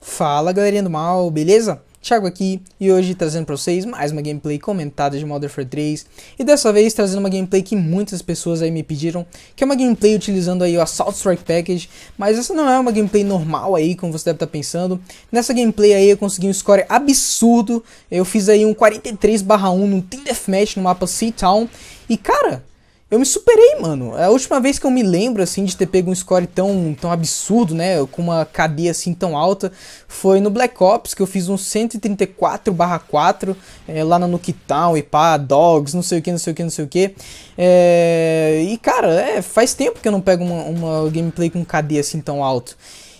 Fala galerinha do mal, beleza? Thiago aqui e hoje trazendo para vocês mais uma gameplay comentada de Modern Warfare 3 e dessa vez trazendo uma gameplay que muitas pessoas aí me pediram, que é uma gameplay utilizando aí o Assault Strike Package, mas essa não é uma gameplay normal aí, como você deve estar tá pensando. Nessa gameplay aí eu consegui um score absurdo, eu fiz aí um 43/1 no Team Deathmatch no mapa Sea Town e cara, eu me superei, mano. É a última vez que eu me lembro, assim, de ter pego um score tão, tão absurdo, né? Com uma cadeia, assim, tão alta. Foi no Black Ops, que eu fiz um 134/4, é, lá na Nuketown e pá, Dogs, não sei o que, não sei o que, não sei o que. É, e, cara, é, faz tempo que eu não pego uma, uma gameplay com cadeia, assim, tão alto.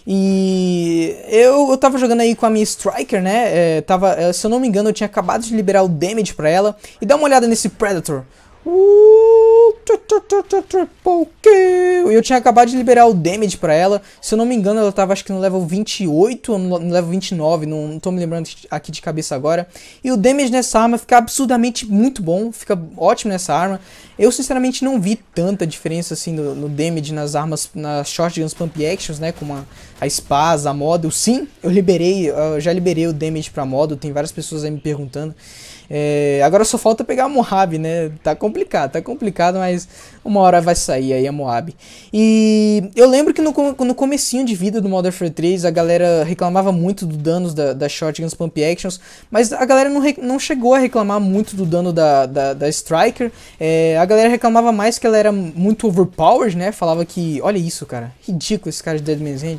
E eu, eu tava jogando aí com a minha Striker, né? É, tava, é, se eu não me engano, eu tinha acabado de liberar o damage pra ela. E dá uma olhada nesse Predator. Uh, tru, tru, Eu tinha acabado de liberar o damage pra ela. Se eu não me engano, ela tava acho que no level 28 ou no level 29. Não, não tô me lembrando aqui de cabeça agora. E o damage nessa arma fica absurdamente muito bom. Fica ótimo nessa arma. Eu sinceramente não vi tanta diferença assim no, no damage nas armas, nas shotguns pump actions, né? Como a, a Spaz, a Model. Sim, eu liberei, eu já liberei o damage pra Model. Tem várias pessoas aí me perguntando. É, agora só falta pegar a Moab, né? Tá complicado, tá complicado, mas uma hora vai sair aí a Moab. E eu lembro que no, no comecinho de vida do Modern Warfare 3, a galera reclamava muito do danos da, da Shotguns Pump Actions, mas a galera não, não chegou a reclamar muito do dano da, da, da Striker. É, a galera reclamava mais que ela era muito overpowered, né? Falava que, olha isso, cara, ridículo esse cara de Deadman's Hand.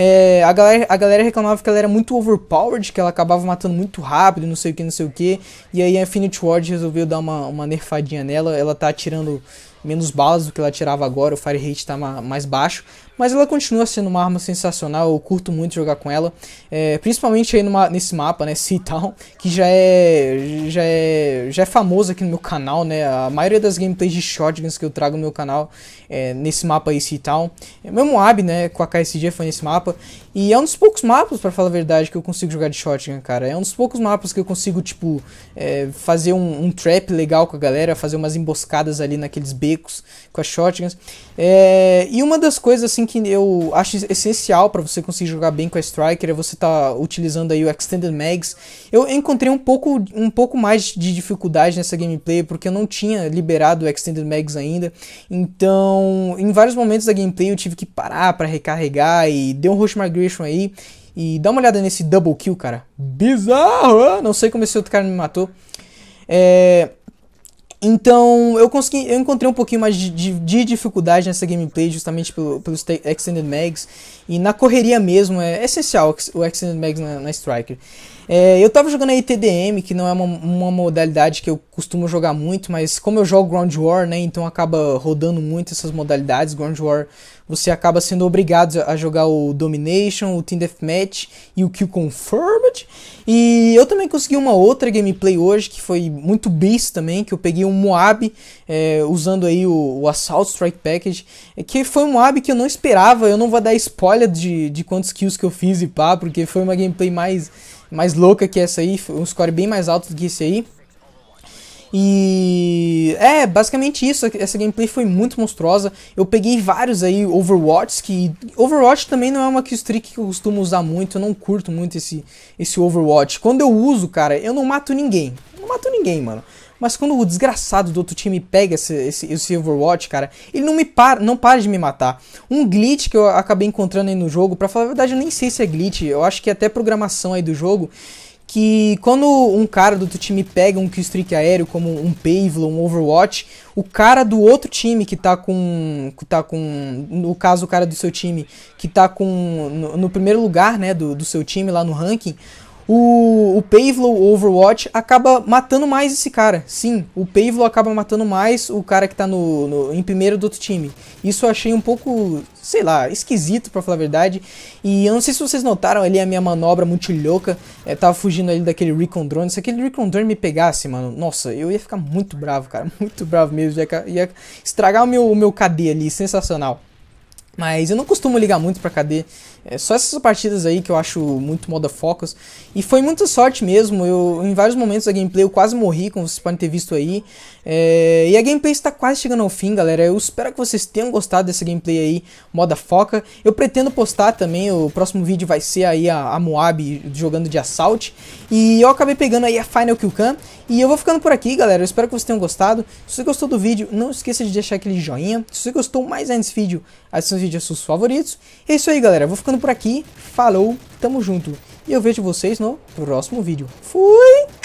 É, a, galera, a galera reclamava que ela era muito overpowered, que ela acabava matando muito rápido, não sei o que, não sei o que. E aí a Infinite Ward resolveu dar uma, uma nerfadinha nela. Ela tá atirando menos balas do que ela tirava agora, o fire rate está mais baixo, mas ela continua sendo uma arma sensacional, eu curto muito jogar com ela, é, principalmente aí numa, nesse mapa, né, Sea Town, que já é, já, é, já é famoso aqui no meu canal, né, a maioria das gameplays de shotguns que eu trago no meu canal é nesse mapa aí, Sea Town, é mesmo AB, né, com a KSG foi nesse mapa, e é um dos poucos mapas, para falar a verdade, que eu consigo jogar de shotgun, cara, é um dos poucos mapas que eu consigo, tipo, é, fazer um, um trap legal com a galera, fazer umas emboscadas ali naqueles becos, secos, com as shotguns. É, e uma das coisas assim que eu acho essencial para você conseguir jogar bem com a Striker é você estar tá utilizando aí o Extended Mags. Eu encontrei um pouco, um pouco mais de dificuldade nessa gameplay porque eu não tinha liberado o Extended Mags ainda. Então, em vários momentos da gameplay eu tive que parar para recarregar e deu um Rush Migration aí. E dá uma olhada nesse double kill, cara. Bizarro! Não sei como esse outro cara me matou. É... Então, eu consegui, eu encontrei um pouquinho mais de, de, de dificuldade nessa gameplay, justamente pelo, pelos Extended Mags. E na correria mesmo, é, é essencial o Extended Mags na, na Striker. É, eu tava jogando aí TDM, que não é uma, uma, modalidade que eu costumo jogar muito, mas como eu jogo Ground War, né, então acaba rodando muito essas modalidades. Ground War, você acaba sendo obrigado a jogar o Domination, o Team Deathmatch e o Kill Confirmed. E eu também consegui uma outra gameplay hoje, que foi muito beast também, que eu peguei um Moab, é, usando aí o, o Assault Strike Package, é, que foi um Moab que eu não esperava, eu não vou dar spoiler de, de quantos kills que eu fiz e pá, porque foi uma gameplay mais mais louca que essa aí, um score bem mais alto do que esse aí. E é basicamente isso. Essa gameplay foi muito monstruosa. Eu peguei vários aí Overwatch que Overwatch também não é uma killstreak que eu costumo usar muito. Eu não curto muito esse esse Overwatch. Quando eu uso, cara, eu não mato ninguém. Eu não mato ninguém, mano. Mas quando o desgraçado do outro time pega esse, esse, esse Overwatch, cara, ele não me para, não para de me matar. Um glitch que eu acabei encontrando aí no jogo, pra falar a verdade, eu nem sei se é glitch, eu acho que é até programação aí do jogo que quando um cara do outro time pega um killstreak aéreo, como um Pavlon, um Overwatch, o cara do outro time que tá com. Que tá com. No caso, o cara do seu time que tá com. No, no primeiro lugar, né, do, do seu time lá no ranking o, o Pavlo Overwatch acaba matando mais esse cara. Sim, o Pavlo acaba matando mais o cara que tá no, no em primeiro do outro time. Isso eu achei um pouco, sei lá, esquisito para falar a verdade. E eu não sei se vocês notaram ali a minha manobra muito louca. É, tava fugindo ali daquele Recon Drone. Se aquele Recon Drone me pegasse, mano, nossa, eu ia ficar muito bravo, cara. Muito bravo mesmo. Ia, ia estragar o meu, o meu KD ali, sensacional. Mas eu não costumo ligar muito pra KD. É só essas partidas aí que eu acho muito moda focus. E foi muita sorte mesmo. Eu, em vários momentos da gameplay eu quase morri, como vocês podem ter visto aí. É, e a gameplay está quase chegando ao fim, galera. Eu espero que vocês tenham gostado dessa gameplay aí, moda foca. Eu pretendo postar também, o próximo vídeo vai ser aí a, a Moab jogando de assalto. E eu acabei pegando aí a Final Kill Cam. E eu vou ficando por aqui, galera. Eu espero que vocês tenham gostado. Se você gostou do vídeo, não esqueça de deixar aquele joinha. Se você gostou mais ainda desse vídeo, assista o vídeo vídeos favoritos. É isso aí, galera. Vou ficando por aqui. Falou, tamo junto. E eu vejo vocês no próximo vídeo. Fui!